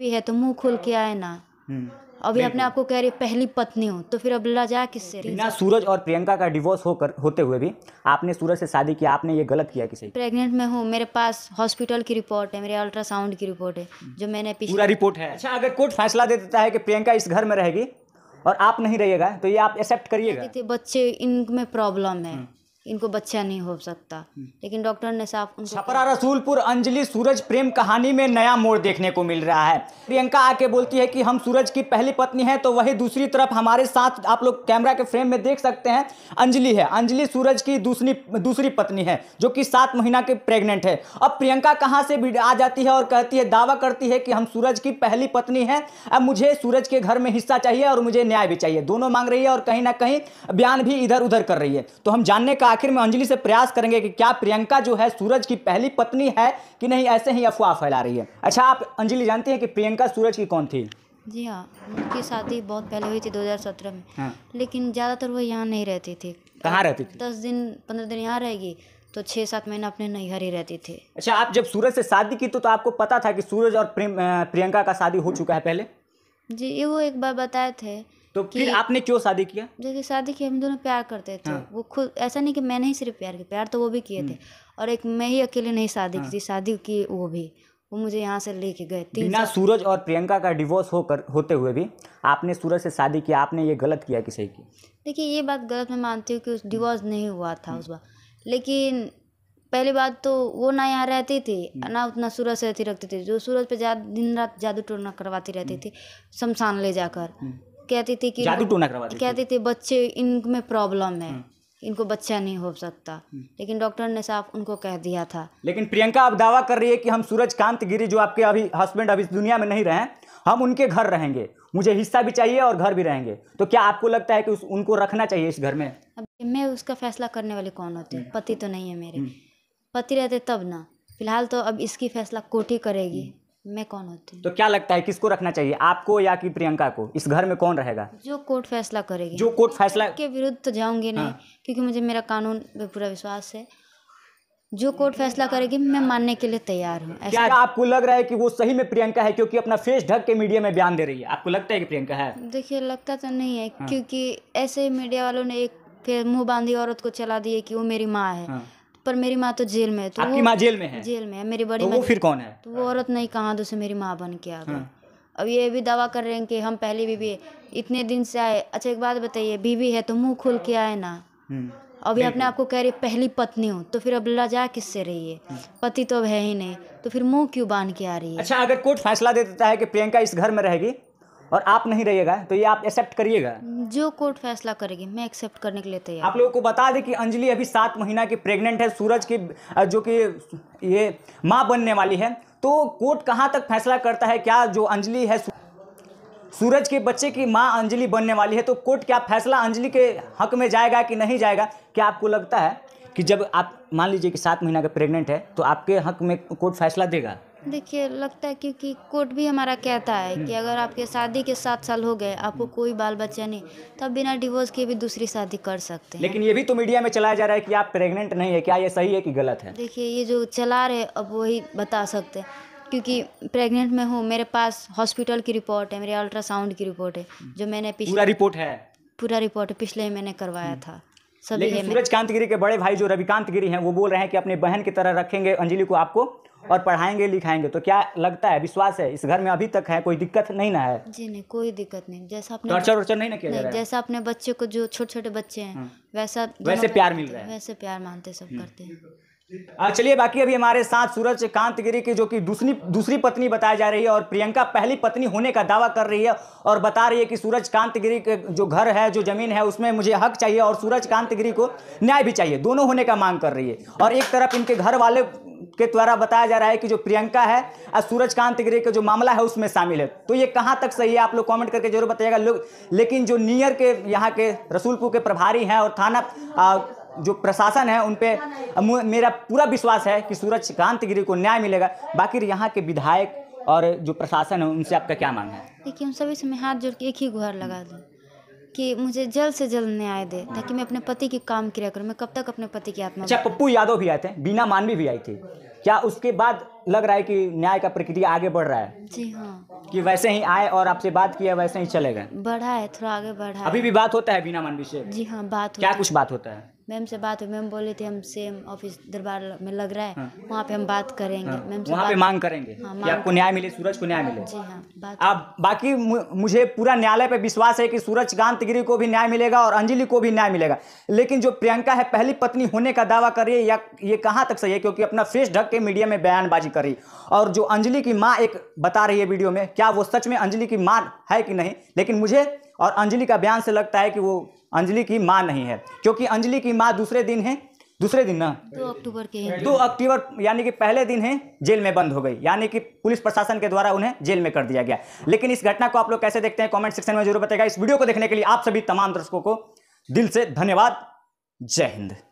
भी है तो मुंह खोल के आए ना हम्म। अभी अपने आपको कह रही पहली पत्नी हो तो फिर अब लजा किससे बिना सूरज और प्रियंका का डिवोर्स होकर होते हुए भी आपने सूरज से शादी किया आपने ये गलत किया किसी प्रेग्नेंट में हूँ मेरे पास हॉस्पिटल की रिपोर्ट है मेरे अल्ट्रासाउंड की रिपोर्ट है जो मैंने पूरा रिपोर्ट है अच्छा अगर कोर्ट फैसला दे देता है की प्रियंका इस घर में रहेगी और आप नहीं रहिएगा तो ये आप एक्सेप्ट करिएगा बच्चे इनमें प्रॉब्लम है हम्म। इनको बच्चा नहीं हो सकता हम्म। लेकिन डॉक्टर ने साफ छपरा रसूलपुर अंजलि सूरज प्रेम कहानी में नया मोड़ देखने को मिल रहा है प्रियंका आके बोलती है कि हम सूरज की पहली पत्नी हैं तो वही दूसरी तरफ हमारे साथ आप लोग कैमरा के फ्रेम में देख सकते हैं अंजलि है अंजलि सूरज की दूसरी दूसरी पत्नी है जो कि सात महीना की प्रेगनेंट है अब प्रियंका कहाँ से आ जाती है और कहती है दावा करती है कि हम सूरज की पहली पत्नी है अब मुझे सूरज के घर में हिस्सा चाहिए और मुझे न्याय भी चाहिए दोनों मांग रही है और कहीं ना कहीं बयान भी इधर उधर कर रही है तो हम जानने का आखिर में अंजलि से प्रयास करेंगे कि क्या प्रियंका जो है सूरज की पहली पत्नी है कि नहीं ऐसे ही अफवाह फैला रही है अच्छा आप अंजलि जानती हैं कि प्रियंका सूरज की कौन थी जी हाँ उनकी शादी बहुत पहले हुई थी 2017 में हाँ। लेकिन ज़्यादातर वो यहाँ नहीं रहती थी कहाँ रहती थी दस दिन पंद्रह दिन यहाँ रहेगी तो छः सात महीना अपने नैहर ही रहती थी अच्छा आप जब सूरज से शादी की तो, तो आपको पता था कि सूरज और प्रियंका का शादी हो चुका है पहले जी ये वो एक बार बताए थे तो फिर आपने क्यों शादी किया देखिए शादी की हम दोनों प्यार करते थे हाँ। वो खुद ऐसा नहीं कि मैंने ही सिर्फ प्यार किया प्यार तो वो भी किए थे हम्म। और एक मैं ही अकेले नहीं शादी हाँ। की शादी की वो भी वो मुझे यहाँ से लेके गए बिना सूरज और प्रियंका का डिवोर्स होकर होते हुए भी आपने सूरज से शादी किया आपने ये गलत किया कि सही किया देखिए ये बात गलत मैं मानती हूँ कि उस डिवोर्स नहीं हुआ था हम्म। उस बार लेकिन पहली बात तो वो ना यहाँ रहती थी हम्म। ना उतना सूरज से रहती रखती थी जो सूरज पे ज्यादा दिन रात जादू टोना करवाती रहती थी शमशान ले जाकर कहते थे कि जादू टोना करवा कहते थे बच्चे इनमें प्रॉब्लम है हम्म। इनको बच्चा नहीं हो सकता हम्म। लेकिन डॉक्टर ने साफ उनको कह दिया था लेकिन प्रियंका आप दावा कर रही है कि हम सूरज कांत गिरी जो आपके अभी हस्बैंड अभी दुनिया में नहीं रहे हम उनके घर रहेंगे मुझे हिस्सा भी चाहिए और घर भी रहेंगे तो क्या आपको लगता है कि उस, उनको रखना चाहिए इस घर में अब मैं उसका फैसला करने वाली कौन होती हम्म। पति तो नहीं है मेरे पति रहते तब ना फिलहाल तो अब इसकी फैसला कोर्ट ही करेगी मैं कौन होती हूँ तो क्या लगता है किसको रखना चाहिए आपको या कि प्रियंका को इस घर में कौन रहेगा जो कोर्ट फैसला करेगी जो कोर्ट फैसला के विरुद्ध तो जाऊंगी नहीं हाँ। क्योंकि मुझे मेरा कानून पे पूरा विश्वास है जो कोर्ट फैसला करेगी मैं मानने के लिए तैयार हूँ क्या आपको लग रहा है कि वो सही में प्रियंका है क्योंकि अपना फेस ढक के मीडिया में बयान दे रही है आपको लगता है कि प्रियंका है देखिए लगता तो नहीं है हाँ। क्योंकि ऐसे मीडिया वालों ने एक मुंह बांधी औरत को चला है कि वो मेरी माँ है हाँ। पर मेरी माँ तो जेल में है तो आपकी माँ जेल में है जेल में है मेरी तो बड़ी तो वो फिर कौन है तो वो औरत नहीं कहा तो मेरी माँ बन के आ गई हाँ। अब ये भी दावा कर रहे हैं कि हम पहली भी, भी इतने दिन से आए अच्छा एक बात बताइए बीवी है तो मुंह खोल के आए ना हम्म, अभी अपने आप को कह रही पहली पत्नी हूँ तो फिर अब लजा किससे रही है हम्म। पति तो अब है ही नहीं तो फिर मुंह क्यों बांध के आ रही है अच्छा अगर कोर्ट फैसला दे देता है कि प्रियंका इस घर में रहेगी और आप नहीं रहिएगा तो ये आप एक्सेप्ट करिएगा जो कोर्ट फैसला करेगी मैं एक्सेप्ट करने के लिए तैयार आप लोगों को बता दें कि अंजलि अभी सात महीना की प्रेग्नेंट है सूरज की जो कि ये माँ बनने वाली है तो कोर्ट कहाँ तक फैसला करता है क्या जो अंजलि है सूरज के बच्चे की माँ अंजलि बनने वाली है तो कोर्ट क्या फैसला अंजलि के हक में जाएगा कि नहीं जाएगा क्या आपको लगता है कि जब आप मान लीजिए कि सात महीना का प्रेग्नेंट है तो आपके हक में कोर्ट फैसला देगा देखिए लगता है क्योंकि कोर्ट भी हमारा कहता है कि हम्म। अगर आपके शादी के सात साल हो गए आपको हम्म। कोई बाल बच्चा नहीं तो बिना डिवोर्स के भी दूसरी शादी कर सकते हैं लेकिन ये भी तो मीडिया में चलाया जा रहा है कि आप प्रेग्नेंट नहीं है क्या ये सही है कि गलत है देखिए ये जो चला रहे अब वही बता सकते हैं क्योंकि प्रेग्नेंट में हूँ मेरे पास हॉस्पिटल की रिपोर्ट है मेरे अल्ट्रासाउंड की रिपोर्ट है हम्म। जो मैंने पिछला रिपोर्ट है पूरा रिपोर्ट पिछले मैंने करवाया था लेकिन कांत गिरी के बड़े भाई जो रविकांत गिरी हैं वो बोल रहे हैं कि अपनी बहन की तरह रखेंगे अंजलि को आपको और पढ़ाएंगे लिखाएंगे तो क्या लगता है विश्वास है इस घर में अभी तक है कोई दिक्कत नहीं ना है जी नहीं कोई दिक्कत नहीं जैसा अपने टॉर्चर वर्चर नहीं ना किया नहीं, जैसा अपने बच्चे को जो छोटे छोटे बच्चे हैं हाँ। वैसा वैसे प्यार मिल रहा है वैसे प्यार मानते सब हम्म। करते हैं चलिए बाकी अभी हमारे साथ सूरज कांत गिरी की जो कि दूसरी दूसरी पत्नी बताई जा रही है और प्रियंका पहली पत्नी होने का दावा कर रही है और बता रही है कि सूरज कांत गिरी जो घर है जो जमीन है उसमें मुझे हक चाहिए और सूरज कांत गिरी को न्याय भी चाहिए दोनों होने का मांग कर रही है और एक तरफ इनके घर वाले के द्वारा बताया जा रहा है कि जो प्रियंका है आज सूरज कांत गिरी का जो मामला है उसमें शामिल है तो ये कहाँ तक सही है आप लोग कॉमेंट करके जरूर बताइएगा लोग लेकिन जो नियर के यहाँ के रसूलपुर के प्रभारी हैं और थाना जो प्रशासन है उन पर मेरा पूरा विश्वास है कि सूरज कांत गिरी को न्याय मिलेगा बाकी यहाँ के विधायक और जो प्रशासन है उनसे आपका क्या मांग है देखिए उन सभी से मैं हाथ जोड़ के एक ही गुहार लगा दूँ कि मुझे जल्द से जल्द न्याय दे ताकि मैं अपने पति की काम क्रिया करूँ मैं कब तक अपने पति की आत्मा अच्छा पप्पू यादव भी आए थे बिना मानवी भी आई थी क्या उसके बाद लग रहा है कि न्याय का प्रक्रिया आगे बढ़ रहा है जी हाँ कि वैसे ही आए और आपसे बात किया वैसे ही चले गए बढ़ा है थोड़ा आगे बढ़ा अभी भी बात होता है बिना मानवी से जी हाँ बात क्या कुछ बात होता है मैम से बात हुई मैम बोले थे हम सेम ऑफिस दरबार में लग रहा है हाँ। वहाँ पे हम बात करेंगे हाँ। मैम से वहाँ बात... पे मांग करेंगे हाँ, कि आपको न्याय मिले सूरज को न्याय मिले जी हाँ बात आप बाकी मुझे पूरा न्यायालय पे विश्वास है कि सूरज कांत को भी न्याय मिलेगा और अंजलि को भी न्याय मिलेगा लेकिन जो प्रियंका है पहली पत्नी होने का दावा कर रही है या ये कहाँ तक सही है क्योंकि अपना फेस ढक के मीडिया में बयानबाजी कर रही और जो अंजलि की माँ एक बता रही है वीडियो में क्या वो सच में अंजलि की माँ है कि नहीं लेकिन मुझे और अंजलि का बयान से लगता है कि वो अंजलि की माँ नहीं है क्योंकि अंजलि की माँ दूसरे दिन है दूसरे दिन ना दो अक्टूबर के दो अक्टूबर यानी कि पहले दिन है जेल में बंद हो गई यानी कि पुलिस प्रशासन के द्वारा उन्हें जेल में कर दिया गया लेकिन इस घटना को आप लोग कैसे देखते हैं कमेंट सेक्शन में जरूर बताएगा इस वीडियो को देखने के लिए आप सभी तमाम दर्शकों को दिल से धन्यवाद जय हिंद